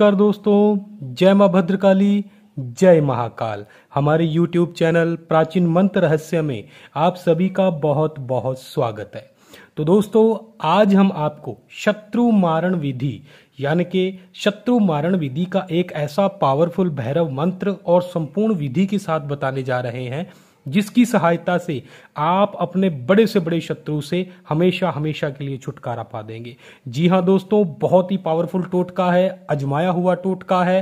नमस्कार दोस्तों जय मां भद्रकाली जय महाकाल हमारे YouTube चैनल प्राचीन मंत्र रहस्य में आप सभी का बहुत बहुत स्वागत है तो दोस्तों आज हम आपको शत्रु मारण विधि यानी कि शत्रु मारण विधि का एक ऐसा पावरफुल भैरव मंत्र और संपूर्ण विधि के साथ बताने जा रहे हैं जिसकी सहायता से आप अपने बड़े से बड़े शत्रु से हमेशा हमेशा के लिए छुटकारा पा देंगे जी हाँ दोस्तों बहुत ही पावरफुल टोटका है अजमाया हुआ टोटका है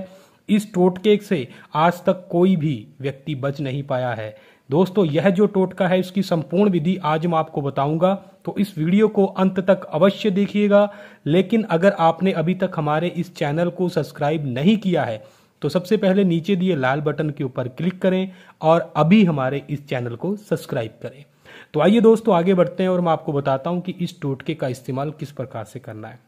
इस टोटके से आज तक कोई भी व्यक्ति बच नहीं पाया है दोस्तों यह जो टोटका है इसकी संपूर्ण विधि आज मैं आपको बताऊंगा तो इस वीडियो को अंत तक अवश्य देखिएगा लेकिन अगर आपने अभी तक हमारे इस चैनल को सब्सक्राइब नहीं किया है तो सबसे पहले नीचे दिए लाल बटन के ऊपर क्लिक करें और अभी हमारे इस चैनल को सब्सक्राइब करें तो आइए दोस्तों आगे बढ़ते हैं और मैं आपको बताता हूं कि इस टोटके का इस्तेमाल किस प्रकार से करना है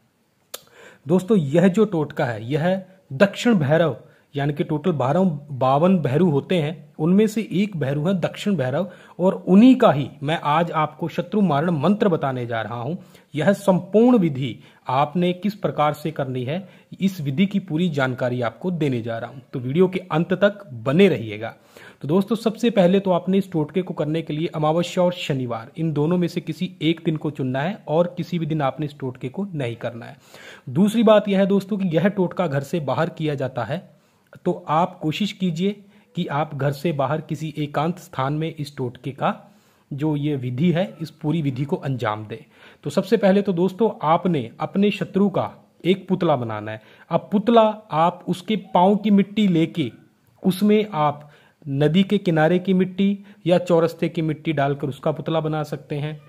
दोस्तों यह जो टोटका है यह दक्षिण भैरव यानी कि टोटल बारह बावन भैरू होते हैं उनमें से एक भैरू है दक्षिण भैरव और उन्हीं का ही मैं आज आपको शत्रु मारण मंत्र बताने जा रहा हूं यह संपूर्ण विधि आपने किस प्रकार से करनी है इस विधि की पूरी जानकारी आपको देने जा रहा हूं तो वीडियो के अंत तक बने रहिएगा तो दोस्तों सबसे पहले तो आपने इस टोटके को करने के लिए अमावस्या और शनिवार इन दोनों में से किसी एक दिन को चुनना है और किसी भी दिन आपने इस टोटके को नहीं करना है दूसरी बात यह है दोस्तों कि यह टोटका घर से बाहर किया जाता है तो आप कोशिश कीजिए कि आप घर से बाहर किसी एकांत स्थान में इस टोटके का जो ये विधि है इस पूरी विधि को अंजाम दें तो सबसे पहले तो दोस्तों आपने अपने शत्रु का एक पुतला बनाना है अब पुतला आप उसके पाँव की मिट्टी लेके उसमें आप नदी के किनारे की मिट्टी या चौरस्ते की मिट्टी डालकर उसका पुतला बना सकते हैं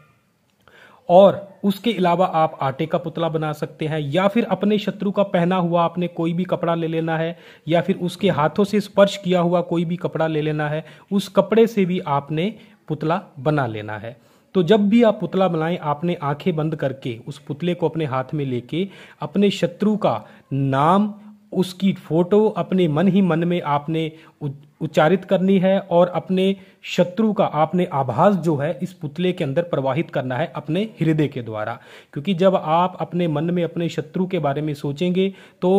और उसके अलावा आप आटे का पुतला बना सकते हैं या फिर अपने शत्रु का पहना हुआ आपने कोई भी कपड़ा ले लेना है या फिर उसके हाथों से स्पर्श किया हुआ कोई भी कपड़ा ले लेना है उस कपड़े से भी आपने पुतला बना लेना है तो जब भी आप पुतला बनाएं आपने आंखें बंद करके उस पुतले को अपने हाथ में लेके अपने शत्रु का नाम उसकी फोटो अपने मन ही मन में आपने उच्चारित करनी है और अपने शत्रु का आपने आभास जो है इस पुतले के अंदर प्रवाहित करना है अपने हृदय के द्वारा क्योंकि जब आप अपने मन में अपने शत्रु के बारे में सोचेंगे तो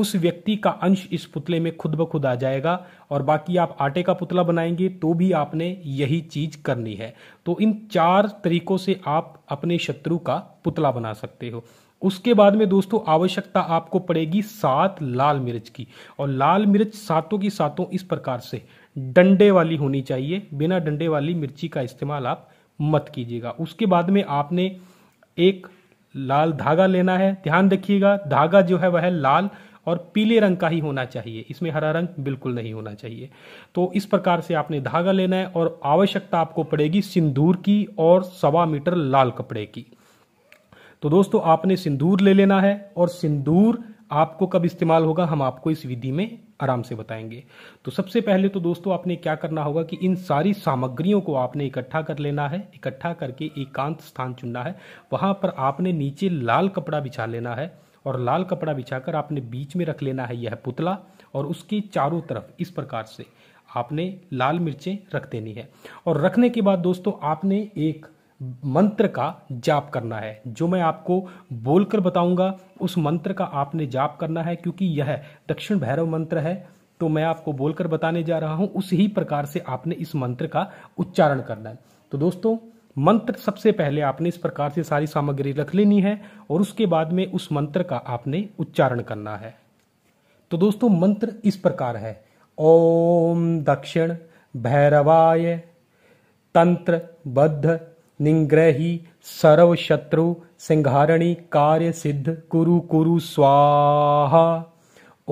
उस व्यक्ति का अंश इस पुतले में खुद ब खुद आ जाएगा और बाकी आप आटे का पुतला बनाएंगे तो भी आपने यही चीज करनी है तो इन चार तरीकों से आप अपने शत्रु का पुतला बना सकते हो उसके बाद में दोस्तों आवश्यकता आपको पड़ेगी सात लाल मिर्च की और लाल मिर्च सातों की सातों इस प्रकार से डंडे वाली होनी चाहिए बिना डंडे वाली मिर्ची का इस्तेमाल आप मत कीजिएगा उसके बाद में आपने एक लाल धागा लेना है ध्यान रखिएगा धागा जो है वह लाल और पीले रंग का ही होना चाहिए इसमें हरा रंग बिल्कुल नहीं होना चाहिए तो इस प्रकार से आपने धागा लेना है और आवश्यकता आपको पड़ेगी सिंदूर की और सवा मीटर लाल कपड़े की तो दोस्तों आपने सिंदूर ले लेना है और सिंदूर आपको कब इस्तेमाल होगा हम आपको इस विधि में आराम से बताएंगे तो सबसे पहले तो दोस्तों आपने क्या करना होगा कि इन सारी सामग्रियों को आपने इकट्ठा कर लेना है इकट्ठा करके एकांत स्थान चुनना है वहां पर आपने नीचे लाल कपड़ा बिछा लेना है और लाल कपड़ा बिछाकर आपने बीच में रख लेना है यह पुतला और उसके चारों तरफ इस प्रकार से आपने लाल मिर्चें रख देनी है और रखने के बाद दोस्तों आपने एक मंत्र का जाप करना है जो मैं आपको बोलकर बताऊंगा उस मंत्र का आपने जाप करना है क्योंकि यह दक्षिण भैरव मंत्र है तो मैं आपको बोलकर बताने जा रहा हूं उस ही प्रकार से आपने इस मंत्र का उच्चारण करना है तो दोस्तों मंत्र सबसे पहले आपने इस प्रकार से सारी सामग्री रख लेनी है और उसके बाद में उस मंत्र का आपने उच्चारण करना है तो दोस्तों मंत्र इस प्रकार है ओम दक्षिण भैरवाय तंत्र बद्ध निग्रही सर्व शत्रु कार्य सिद्ध कुरु कुरु स्वाहा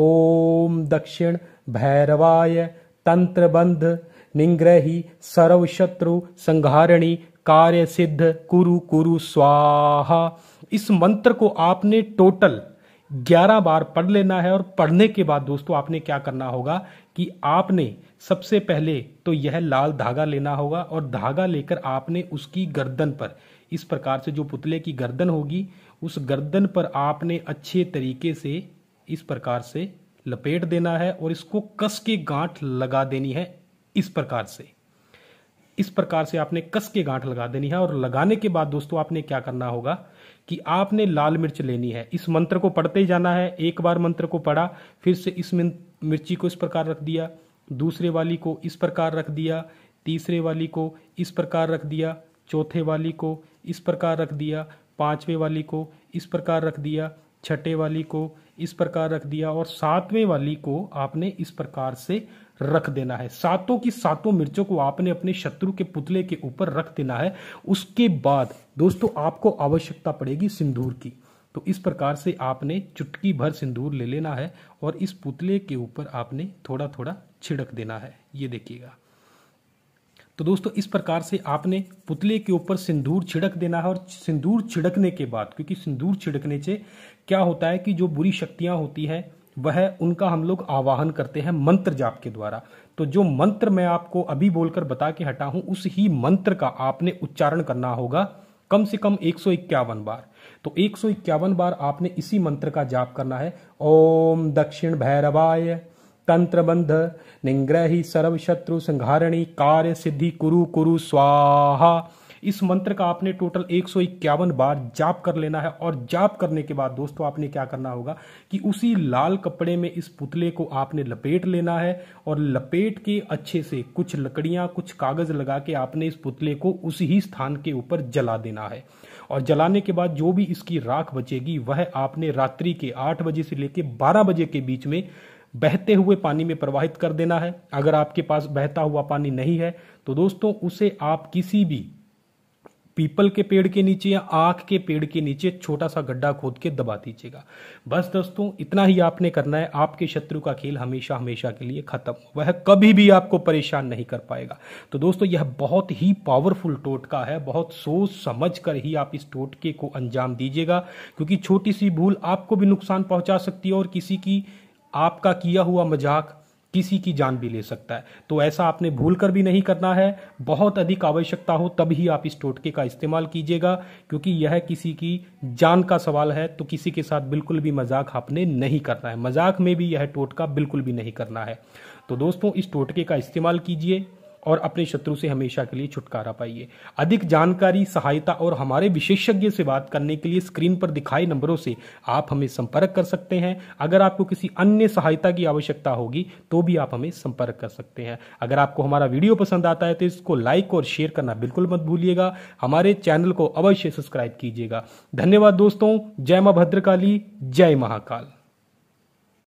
ओम दक्षिण भैरवाय तंत्र बंध निग्रही सर्वशत्रु संहारणी कार्य सिद्ध कुरु कुरु स्वाहा इस मंत्र को आपने टोटल 11 बार पढ़ लेना है और पढ़ने के बाद दोस्तों आपने क्या करना होगा कि आपने सबसे पहले तो यह लाल धागा लेना होगा और धागा लेकर आपने उसकी गर्दन पर इस प्रकार से जो पुतले की गर्दन होगी उस गर्दन पर आपने अच्छे तरीके से इस प्रकार से लपेट देना है और इसको कस के गांठ लगा देनी है इस प्रकार से इस प्रकार से आपने कस के गांठ लगा देनी है और लगाने के बाद दोस्तों आपने क्या करना होगा कि आपने लाल मिर्च लेनी है इस मंत्र को पढ़ते ही जाना है एक बार मंत्र को पढ़ा फिर से इस मिर्ची को इस प्रकार रख दिया दूसरे वाली को इस प्रकार रख दिया तीसरे वाली को इस प्रकार रख दिया चौथे वाली को इस प्रकार रख दिया पांचवे वाली को इस प्रकार रख दिया छठे वाली को इस प्रकार रख दिया और सातवें वाली को आपने इस प्रकार से रख देना है सातों की सातों मिर्चों को आपने अपने शत्रु के पुतले के ऊपर रख देना है उसके बाद दोस्तों आपको आवश्यकता पड़ेगी सिंदूर की तो इस प्रकार से आपने चुटकी भर सिंदूर ले लेना है और इस पुतले के ऊपर आपने थोड़ा थोड़ा छिड़क देना है ये देखिएगा तो दोस्तों इस प्रकार से आपने पुतले के ऊपर सिंदूर छिड़क देना है और सिंदूर छिड़कने के बाद क्योंकि सिंदूर छिड़कने से क्या होता है कि जो बुरी शक्तियां होती है वह उनका हम लोग आवाहन करते हैं मंत्र जाप के द्वारा तो जो मंत्र मैं आपको अभी बोलकर बता के हटा हूं उस ही मंत्र का आपने उच्चारण करना होगा कम से कम एक बार तो एक बार आपने इसी मंत्र का जाप करना है ओम दक्षिण भैरवाय तंत्रबंध निग्रही सर्वशत्रु संघारणी कार्य सिद्धि कुरु कुरु स्वाहा इस मंत्र का आपने टोटल एक बार जाप कर लेना है और जाप करने के बाद दोस्तों आपने क्या करना होगा कि उसी लाल कपड़े में इस पुतले को आपने लपेट लेना है और लपेट के अच्छे से कुछ लकड़ियां कुछ कागज लगा के आपने इस पुतले को उसी ही स्थान के ऊपर जला देना है और जलाने के बाद जो भी इसकी राख बचेगी वह आपने रात्रि के आठ बजे से लेकर बारह बजे के बीच में बहते हुए पानी में प्रवाहित कर देना है अगर आपके पास बहता हुआ पानी नहीं है तो दोस्तों उसे आप किसी भी पीपल के पेड़ के नीचे या आंख के पेड़ के नीचे छोटा सा गड्ढा खोद के दबा दीजिएगा बस दोस्तों इतना ही आपने करना है आपके शत्रु का खेल हमेशा हमेशा के लिए खत्म वह कभी भी आपको परेशान नहीं कर पाएगा तो दोस्तों यह बहुत ही पावरफुल टोटका है बहुत सोच समझ कर ही आप इस टोटके को अंजाम दीजिएगा क्योंकि छोटी सी भूल आपको भी नुकसान पहुंचा सकती है और किसी की आपका किया हुआ मजाक किसी की जान भी ले सकता है तो ऐसा आपने भूल कर भी नहीं करना है बहुत अधिक आवश्यकता हो तब ही आप इस टोटके का इस्तेमाल कीजिएगा क्योंकि यह किसी की जान का सवाल है तो किसी के साथ बिल्कुल भी मजाक आपने नहीं करना है मजाक में भी यह टोटका बिल्कुल भी नहीं करना है तो दोस्तों इस टोटके का इस्तेमाल कीजिए और अपने शत्रु से हमेशा के लिए छुटकारा पाइए अधिक जानकारी सहायता और हमारे विशेषज्ञ से बात करने के लिए स्क्रीन पर दिखाए नंबरों से आप हमें संपर्क कर सकते हैं अगर आपको किसी अन्य सहायता की आवश्यकता होगी तो भी आप हमें संपर्क कर सकते हैं अगर आपको हमारा वीडियो पसंद आता है तो इसको लाइक और शेयर करना बिल्कुल मत भूलिएगा हमारे चैनल को अवश्य सब्सक्राइब कीजिएगा धन्यवाद दोस्तों जय माँ भद्रकाली जय महाकाल